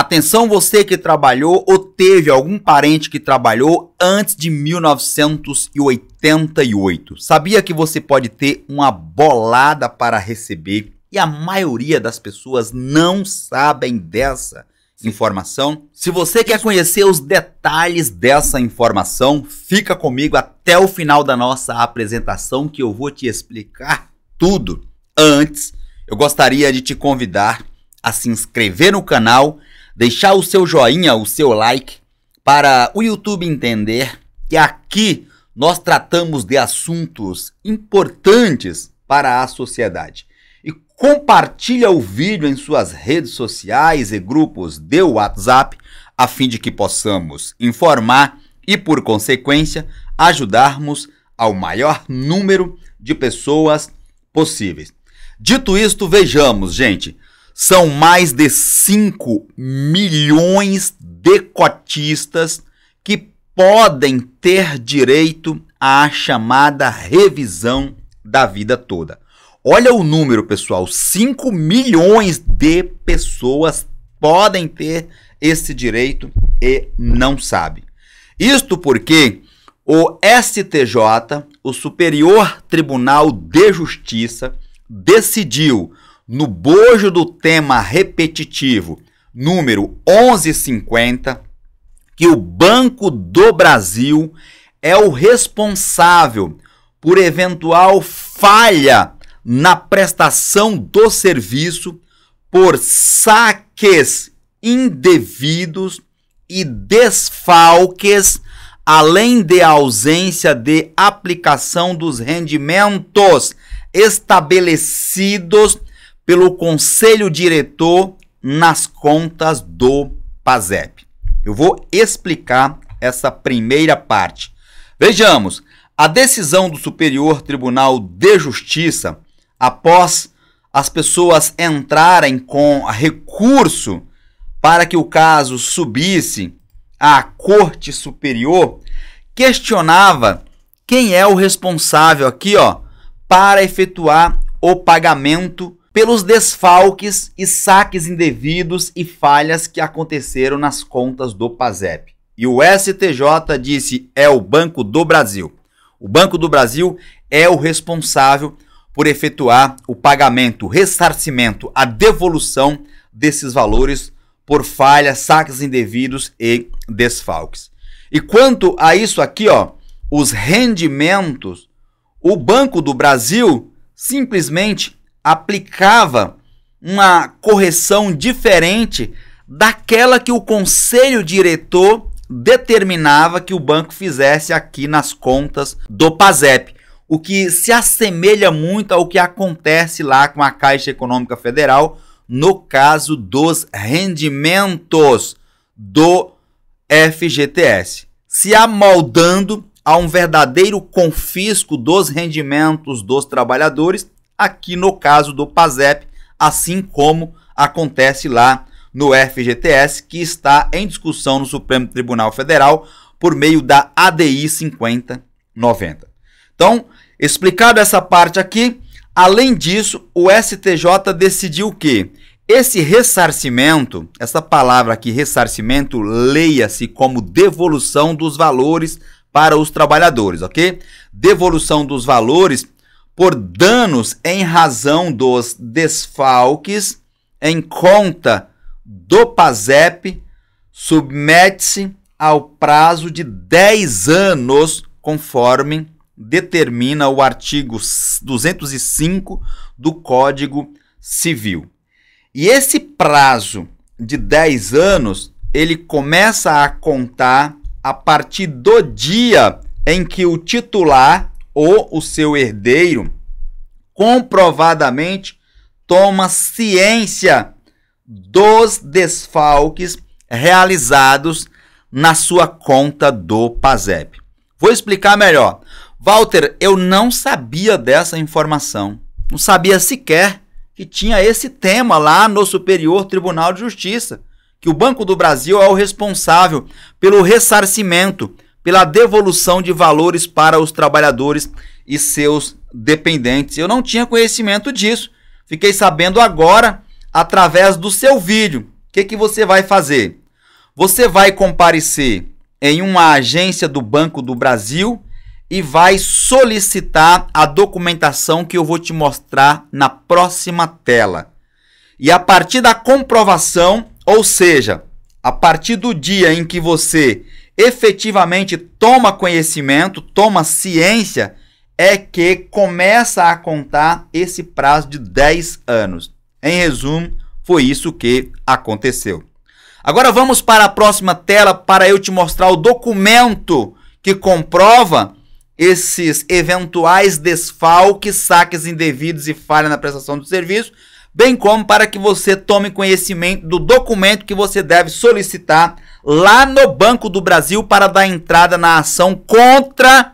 Atenção você que trabalhou ou teve algum parente que trabalhou antes de 1988. Sabia que você pode ter uma bolada para receber e a maioria das pessoas não sabem dessa informação? Se você quer conhecer os detalhes dessa informação, fica comigo até o final da nossa apresentação que eu vou te explicar tudo. Antes, eu gostaria de te convidar a se inscrever no canal deixar o seu joinha, o seu like, para o YouTube entender que aqui nós tratamos de assuntos importantes para a sociedade. E compartilha o vídeo em suas redes sociais e grupos de WhatsApp a fim de que possamos informar e, por consequência, ajudarmos ao maior número de pessoas possíveis. Dito isto, vejamos, gente, são mais de 5 milhões de cotistas que podem ter direito à chamada revisão da vida toda. Olha o número, pessoal: 5 milhões de pessoas podem ter esse direito e não sabe. Isto porque o STJ, o Superior Tribunal de Justiça, decidiu no bojo do tema repetitivo número 1150, que o Banco do Brasil é o responsável por eventual falha na prestação do serviço por saques indevidos e desfalques, além de ausência de aplicação dos rendimentos estabelecidos pelo conselho diretor nas contas do PASEP. Eu vou explicar essa primeira parte. Vejamos, a decisão do Superior Tribunal de Justiça, após as pessoas entrarem com recurso para que o caso subisse à Corte Superior, questionava quem é o responsável aqui, ó, para efetuar o pagamento pelos desfalques e saques indevidos e falhas que aconteceram nas contas do PASEP. E o STJ disse: é o Banco do Brasil. O Banco do Brasil é o responsável por efetuar o pagamento, o ressarcimento, a devolução desses valores por falhas, saques indevidos e desfalques. E quanto a isso aqui, ó, os rendimentos, o Banco do Brasil simplesmente aplicava uma correção diferente daquela que o conselho diretor determinava que o banco fizesse aqui nas contas do PASEP, o que se assemelha muito ao que acontece lá com a Caixa Econômica Federal no caso dos rendimentos do FGTS, se amoldando a um verdadeiro confisco dos rendimentos dos trabalhadores aqui no caso do PASEP, assim como acontece lá no FGTS, que está em discussão no Supremo Tribunal Federal por meio da ADI 5090. Então, explicada essa parte aqui, além disso, o STJ decidiu que esse ressarcimento, essa palavra aqui, ressarcimento, leia-se como devolução dos valores para os trabalhadores, ok? Devolução dos valores por danos em razão dos desfalques em conta do PASEP submete-se ao prazo de 10 anos, conforme determina o artigo 205 do Código Civil. E esse prazo de 10 anos, ele começa a contar a partir do dia em que o titular ou o seu herdeiro comprovadamente toma ciência dos desfalques realizados na sua conta do PASEP. Vou explicar melhor. Walter, eu não sabia dessa informação. Não sabia sequer que tinha esse tema lá no Superior Tribunal de Justiça, que o Banco do Brasil é o responsável pelo ressarcimento pela devolução de valores para os trabalhadores e seus dependentes. Eu não tinha conhecimento disso. Fiquei sabendo agora através do seu vídeo. O que, que você vai fazer? Você vai comparecer em uma agência do Banco do Brasil e vai solicitar a documentação que eu vou te mostrar na próxima tela. E a partir da comprovação, ou seja, a partir do dia em que você efetivamente toma conhecimento, toma ciência, é que começa a contar esse prazo de 10 anos. Em resumo, foi isso que aconteceu. Agora vamos para a próxima tela para eu te mostrar o documento que comprova esses eventuais desfalques, saques indevidos e falha na prestação do serviço bem como para que você tome conhecimento do documento que você deve solicitar lá no Banco do Brasil para dar entrada na ação contra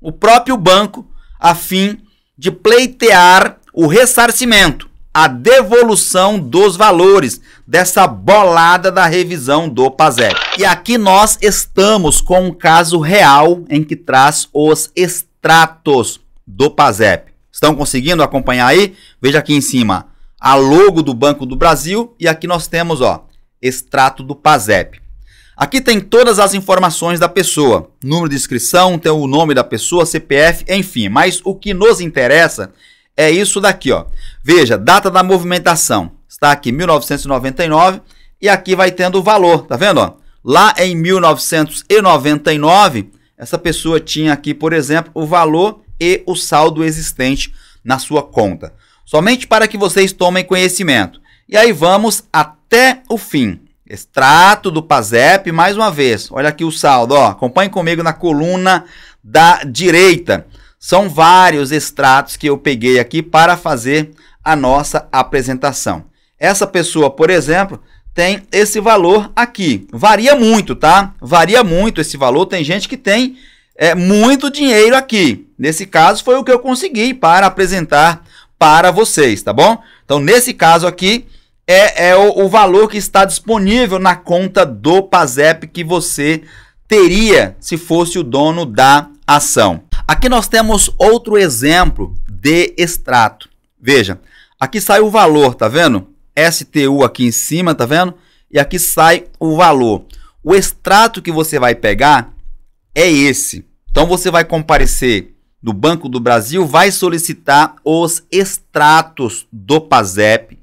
o próprio banco a fim de pleitear o ressarcimento, a devolução dos valores dessa bolada da revisão do PASEP. E aqui nós estamos com um caso real em que traz os extratos do PASEP. Estão conseguindo acompanhar aí? Veja aqui em cima a logo do Banco do Brasil e aqui nós temos, ó, extrato do PASEP. Aqui tem todas as informações da pessoa, número de inscrição, tem o nome da pessoa, CPF, enfim, mas o que nos interessa é isso daqui, ó. Veja, data da movimentação, está aqui 1999 e aqui vai tendo o valor, tá vendo, ó? Lá em 1999, essa pessoa tinha aqui, por exemplo, o valor e o saldo existente na sua conta somente para que vocês tomem conhecimento. E aí vamos até o fim. Extrato do PASEP, mais uma vez. Olha aqui o saldo, ó. Acompanhe comigo na coluna da direita. São vários extratos que eu peguei aqui para fazer a nossa apresentação. Essa pessoa, por exemplo, tem esse valor aqui. Varia muito, tá? Varia muito esse valor. Tem gente que tem é, muito dinheiro aqui. Nesse caso, foi o que eu consegui para apresentar para vocês, tá bom? Então, nesse caso aqui, é, é o, o, valor que está disponível na conta do PASEP que você teria se fosse o dono da ação. Aqui nós temos outro exemplo de extrato. Veja, aqui sai o valor, tá vendo? STU aqui em cima, tá vendo? E aqui sai o valor. O extrato que você vai pegar é esse. Então você vai comparecer do Banco do Brasil vai solicitar os extratos do PASEP.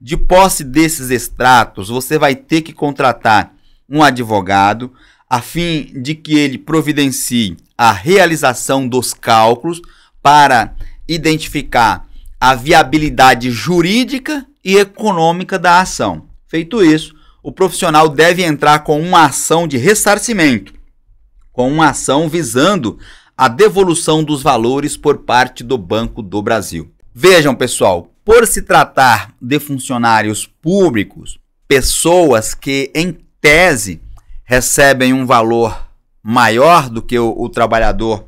De posse desses extratos, você vai ter que contratar um advogado a fim de que ele providencie a realização dos cálculos para identificar a viabilidade jurídica e econômica da ação. Feito isso, o profissional deve entrar com uma ação de ressarcimento, com uma ação visando a devolução dos valores por parte do Banco do Brasil. Vejam, pessoal, por se tratar de funcionários públicos, pessoas que, em tese, recebem um valor maior do que o, o trabalhador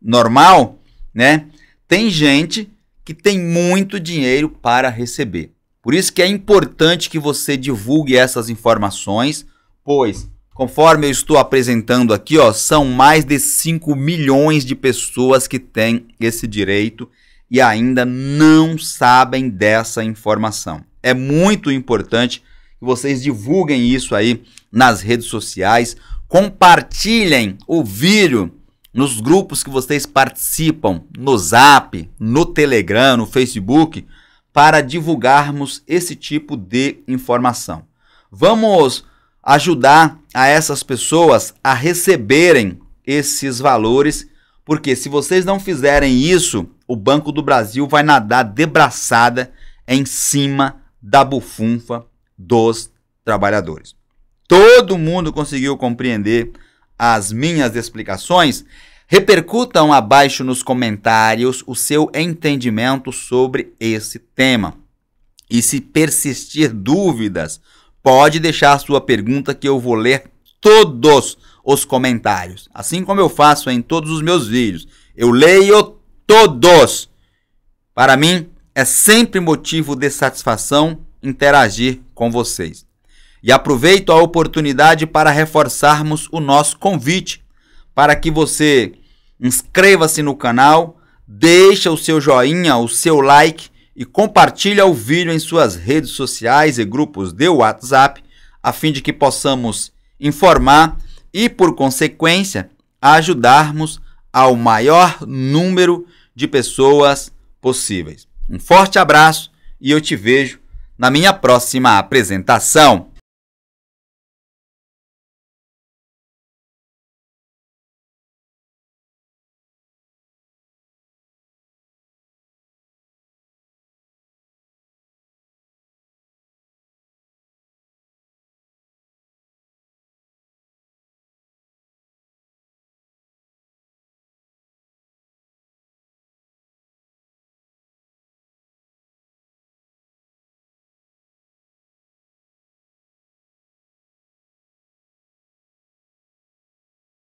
normal, né? Tem gente que tem muito dinheiro para receber. Por isso que é importante que você divulgue essas informações, pois Conforme eu estou apresentando aqui, ó, são mais de 5 milhões de pessoas que têm esse direito e ainda não sabem dessa informação. É muito importante que vocês divulguem isso aí nas redes sociais, compartilhem o vídeo nos grupos que vocês participam, no Zap, no Telegram, no Facebook, para divulgarmos esse tipo de informação. Vamos ajudar a essas pessoas a receberem esses valores, porque se vocês não fizerem isso, o Banco do Brasil vai nadar debraçada em cima da bufunfa dos trabalhadores. Todo mundo conseguiu compreender as minhas explicações? Repercutam abaixo nos comentários o seu entendimento sobre esse tema. E se persistir dúvidas Pode deixar a sua pergunta que eu vou ler todos os comentários. Assim como eu faço em todos os meus vídeos. Eu leio todos. Para mim, é sempre motivo de satisfação interagir com vocês. E aproveito a oportunidade para reforçarmos o nosso convite para que você inscreva-se no canal, deixe o seu joinha, o seu like e compartilha o vídeo em suas redes sociais e grupos de WhatsApp, a fim de que possamos informar e, por consequência, ajudarmos ao maior número de pessoas possíveis. Um forte abraço e eu te vejo na minha próxima apresentação.